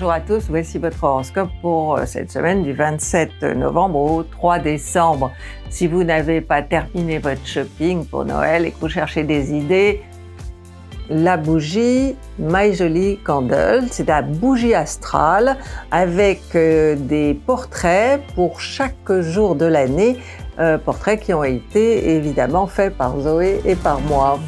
Bonjour à tous, voici votre horoscope pour euh, cette semaine du 27 novembre au 3 décembre. Si vous n'avez pas terminé votre shopping pour Noël et que vous cherchez des idées, la bougie My Jolie Candle, c'est la bougie astrale avec euh, des portraits pour chaque jour de l'année, euh, portraits qui ont été évidemment faits par Zoé et par moi.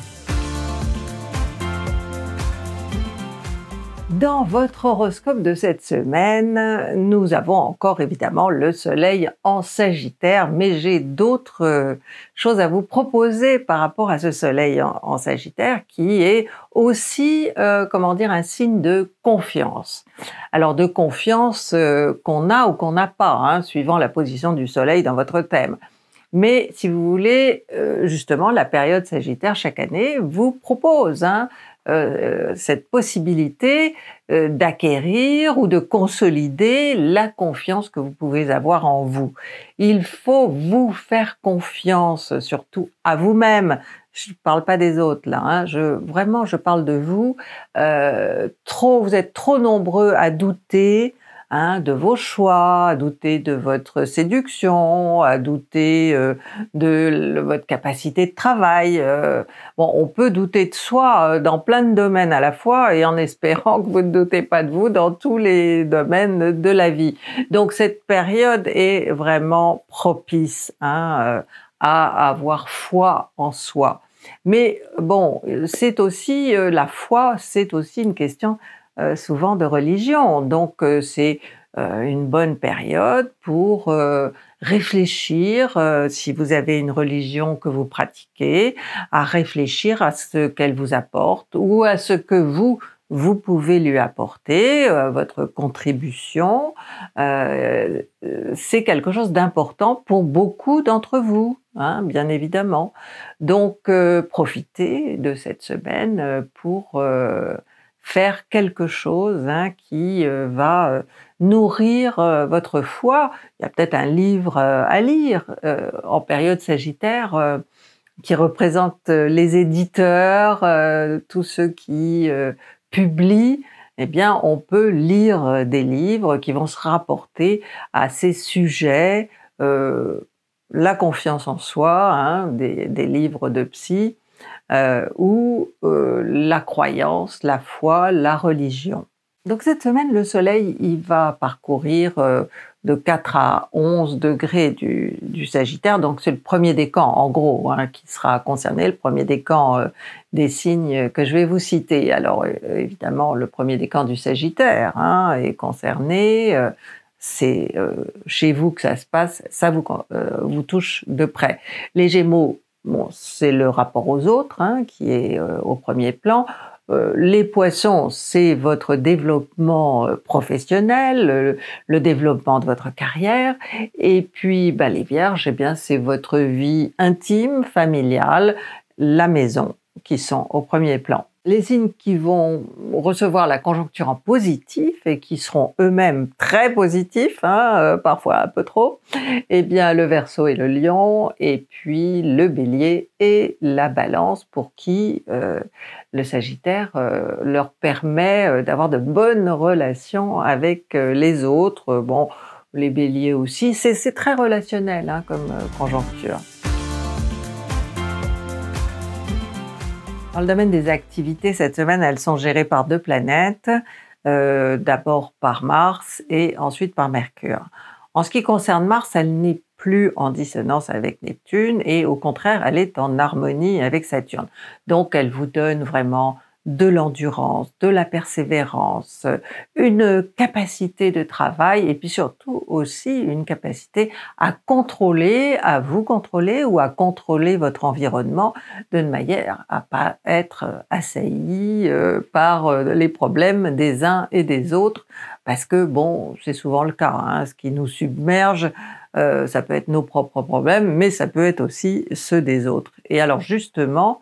Dans votre horoscope de cette semaine, nous avons encore évidemment le Soleil en Sagittaire, mais j'ai d'autres euh, choses à vous proposer par rapport à ce Soleil en, Sagittaire qui est aussi, euh, comment dire, un signe de confiance. Alors de confiance euh, qu'on a ou qu'on n'a pas, hein, suivant la position du Soleil dans votre thème. Mais si vous voulez, euh, justement, la période sagittaire chaque année vous propose hein, euh, cette possibilité euh, d'acquérir ou de consolider la confiance que vous pouvez avoir en vous. Il faut vous faire confiance, surtout à vous-même. Je ne parle pas des autres là. Hein. Je, vraiment, je parle de vous. trop, vous êtes trop nombreux à douter, Hein, de vos choix, à douter de votre séduction, à douter euh, de votre capacité de travail. Euh. bon, on peut douter de soi euh, dans plein de domaines à la fois et en espérant que vous ne doutez pas de vous dans tous les domaines de la vie. Donc cette période est vraiment propice hein, à avoir foi en soi. Mais bon, c'est aussi la foi, c'est aussi une question euh, souvent de religion. Donc euh, c'est euh, une bonne période pour réfléchir, si vous avez une religion que vous pratiquez, à réfléchir à ce qu'elle vous apporte ou à ce que vous vous pouvez lui apporter votre contribution. c'est quelque chose d'important pour beaucoup d'entre vous. Hein, bien évidemment. Donc, profitez de cette semaine pour faire quelque chose hein, qui euh, va euh, nourrir euh, votre foi. Il y a peut-être un livre à lire en période sagittaire qui représente les éditeurs, tous ceux qui publient. Eh bien, on peut lire des livres qui vont se rapporter à ces sujets, la confiance en soi, hein, des, des, livres de psy, euh, ou euh, la croyance, la foi, la religion. Donc cette semaine, le Soleil, il va parcourir euh, de 4 à 11 degrés du, Sagittaire, donc c'est le premier décan en gros hein, qui sera concerné, le premier décan des signes que je vais vous citer. Alors évidemment, le premier décan du Sagittaire hein, est concerné, c'est chez vous que ça se passe, ça vous, vous touche de près. Les Gémeaux, c'est le rapport aux autres hein, qui est euh, au premier plan. Euh, les poissons, c'est votre développement euh, professionnel, le, développement de votre carrière. Et puis, bah, les vierges, eh bien, c'est votre vie intime, familiale, la maison qui sont au premier plan les signes qui vont recevoir la conjoncture en positif et qui seront eux-mêmes très positifs, hein, euh, parfois un peu trop, eh bien le verso et le lion, et puis le bélier et la balance pour qui euh, le sagittaire euh, leur permet d'avoir de bonnes relations avec les autres. Bon, les béliers aussi, c'est très relationnel hein, comme conjoncture. Dans le domaine des activités, cette semaine, elles sont gérées par deux planètes, euh, d'abord par Mars et ensuite par Mercure. En ce qui concerne Mars, elle n'est plus en dissonance avec Neptune et au contraire, elle est en harmonie avec Saturne. Donc, elle vous donne vraiment de l'endurance, de la persévérance, une capacité de travail et puis surtout aussi une capacité à contrôler, à vous contrôler ou à contrôler votre environnement de manière à pas être assailli euh, par euh, les problèmes des uns et des autres parce que bon, c'est souvent le cas, hein, ce qui nous submerge, euh, ça peut être nos propres problèmes, mais ça peut être aussi ceux des autres. Et alors justement,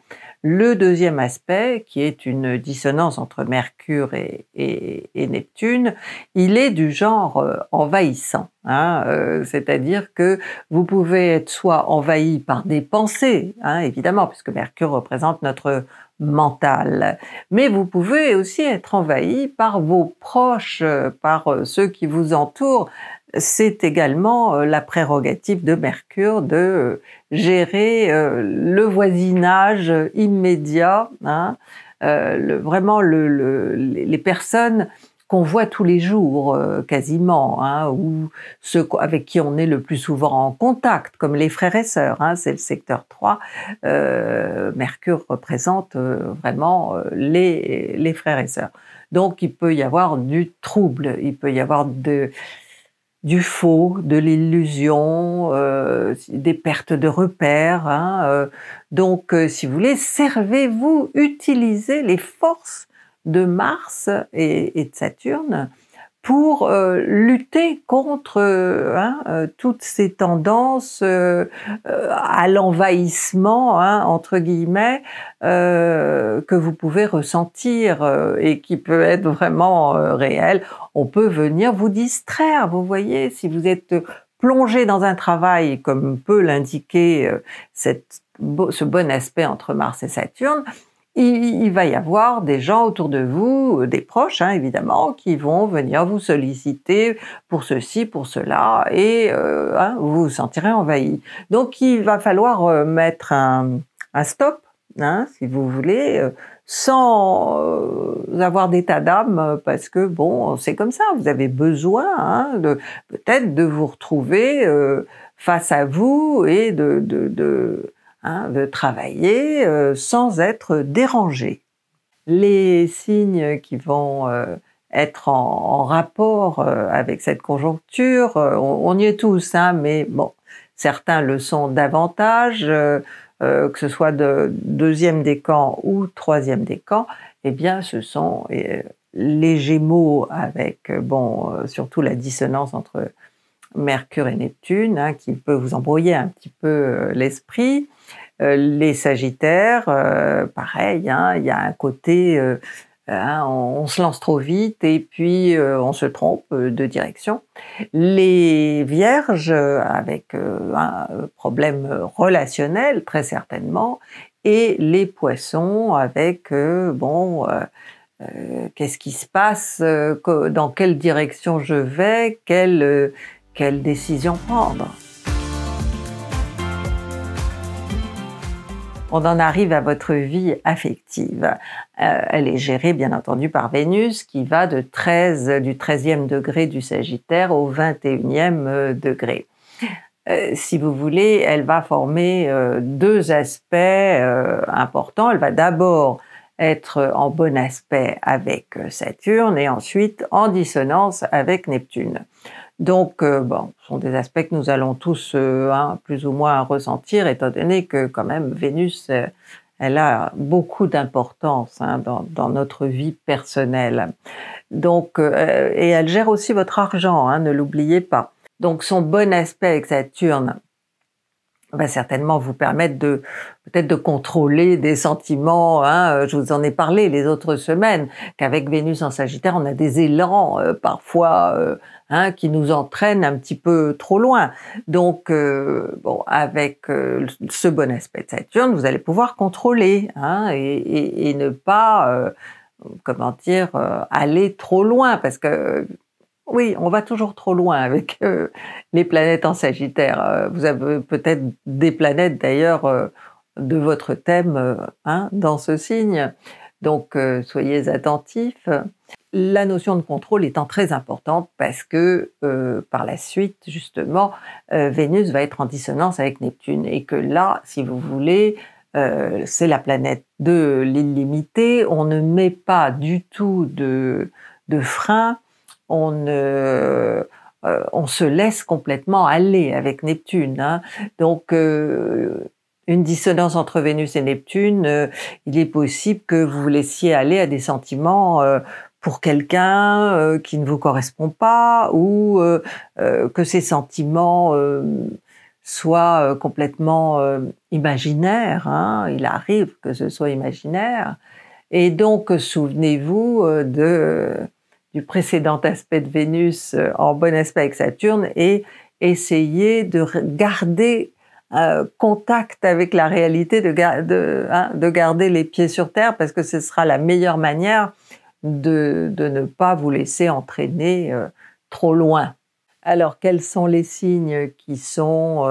le deuxième aspect, qui est une dissonance entre Mercure et, Neptune, il est du genre euh, envahissant. Hein, euh, c'est-à-dire que vous pouvez être soit envahi par des pensées, hein, évidemment, puisque Mercure représente notre mental, mais vous pouvez aussi être envahi par vos proches, euh, par ceux qui vous entourent, c'est également euh, la prérogative de Mercure de euh, gérer euh, le voisinage immédiat, hein, vraiment les personnes qu'on voit tous les jours quasiment, hein, ou ceux avec qui on est le plus souvent en contact, comme les frères et sœurs, hein, c'est le secteur 3. Mercure représente vraiment les, les frères et sœurs. Donc il peut y avoir du trouble, il peut y avoir de, du faux, de l'illusion, euh, des pertes de repères. Hein, euh. donc, euh, si vous voulez, servez-vous, utilisez les forces de Mars et, et de Saturne pour euh, lutter contre euh, hein, euh, toutes ces tendances à l'envahissement, hein, entre guillemets, que vous pouvez ressentir et qui peut être vraiment réel. On peut venir vous distraire, vous voyez, si vous êtes plongé dans un travail, comme peut l'indiquer ce bon aspect entre Mars et Saturne, il, va y avoir des gens autour de vous, euh, des proches hein, évidemment, qui vont venir vous solliciter pour ceci, pour cela, et euh, hein, vous vous sentirez envahi. Donc il va falloir euh, mettre un, stop, hein, si vous voulez, sans avoir d'état d'âme, parce que bon, c'est comme ça, vous avez besoin peut-être de vous retrouver face à vous et de, de Hein, de travailler euh, sans être dérangé. Les signes qui vont euh, être en, rapport euh, avec cette conjoncture, on, y est tous, hein, mais bon, certains le sont davantage, que ce soit de deuxième décan ou troisième décan, eh bien, ce sont les Gémeaux avec bon, surtout la dissonance entre Mercure et Neptune, hein, qui peut vous embrouiller un petit peu euh, l'esprit. Euh, les Sagittaires, euh, pareil, hein, il y a un côté, hein, on, se lance trop vite et puis on se trompe de direction. Les Vierges, avec un problème relationnel très certainement, et les Poissons, avec bon. Qu'est-ce qui se passe Dans quelle direction je vais Quelle quelle décision prendre On en arrive à votre vie affective. Euh, elle est gérée, bien entendu, par Vénus, qui va de 13, du 13e degré du Sagittaire au 21e euh, degré. Euh, si vous voulez, elle va former deux aspects importants. Elle va d'abord être en bon aspect avec Saturne et ensuite en dissonance avec Neptune. Donc, euh, bon, ce sont des aspects que nous allons tous euh, hein, plus ou moins ressentir, étant donné que quand même Vénus, euh, elle a beaucoup d'importance hein, dans, notre vie personnelle. Donc, et elle gère aussi votre argent, hein, ne l'oubliez pas. Donc, son bon aspect avec Saturne va certainement vous permettre de peut-être de contrôler des sentiments. Hein, euh, je vous en ai parlé les autres semaines qu'avec Vénus en Sagittaire, on a des élans euh, parfois euh, hein, qui nous entraînent un petit peu trop loin. Donc bon, avec ce bon aspect de Saturne, vous allez pouvoir contrôler hein, et, et, et, ne pas comment dire aller trop loin parce que oui, on va toujours trop loin avec euh, les planètes en Sagittaire. Euh, vous avez peut-être des planètes d'ailleurs euh, de votre thème hein, dans ce signe, donc soyez attentifs. La notion de contrôle étant très importante parce que par la suite, justement, Vénus va être en dissonance avec Neptune et que là, si vous voulez, c'est la planète de l'illimité. On ne met pas du tout de frein euh, on se laisse complètement aller avec Neptune. Hein. Donc, euh, une dissonance entre Vénus et Neptune, euh, il est possible que vous vous laissiez aller à des sentiments pour quelqu'un qui ne vous correspond pas ou que ces sentiments soient complètement imaginaires. Hein. Il arrive que ce soit imaginaire. Et donc, souvenez-vous de du précédent aspect de Vénus euh, en bon aspect avec Saturne et essayer de garder euh, contact avec la réalité, hein, de, garder les pieds sur terre, parce que ce sera la meilleure manière de, ne pas vous laisser entraîner euh, trop loin. Alors, quels sont les signes qui sont,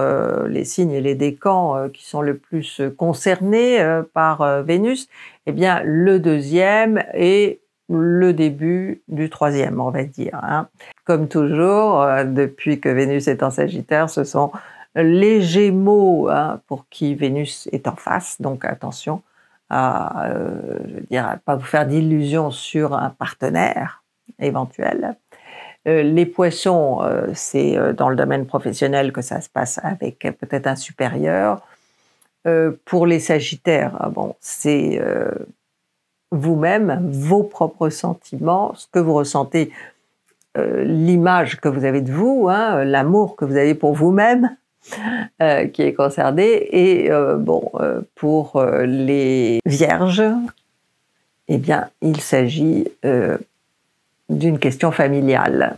les signes et les décans qui sont le plus concernés par Vénus et eh bien, le deuxième est le début du troisième, on va dire. Hein. Comme toujours, euh, depuis que Vénus est en Sagittaire, ce sont les Gémeaux hein, pour qui Vénus est en face. Donc attention à, ne euh, pas vous faire d'illusions sur un partenaire éventuel. Euh, les poissons, c'est dans le domaine professionnel que ça se passe avec peut-être un supérieur. pour les sagittaires, ah bon, c'est vous-même vos propres sentiments, ce que vous ressentez, euh, l'image que vous avez de vous, hein, euh, l'amour que vous avez pour vous-même euh, qui est concerné, et bon, pour les vierges, eh bien, il s'agit d'une question familiale.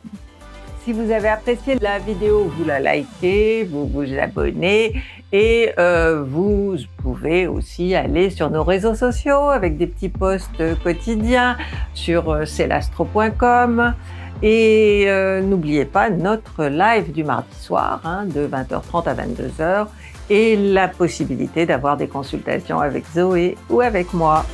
Si vous avez apprécié la vidéo, vous la likez, vous vous abonnez et euh, vous pouvez aussi aller sur nos réseaux sociaux avec des petits posts quotidiens sur euh, celastro.com. Et euh, n'oubliez pas notre live du mardi soir hein, de 20h30 à 22h et la possibilité d'avoir des consultations avec Zoé ou avec moi.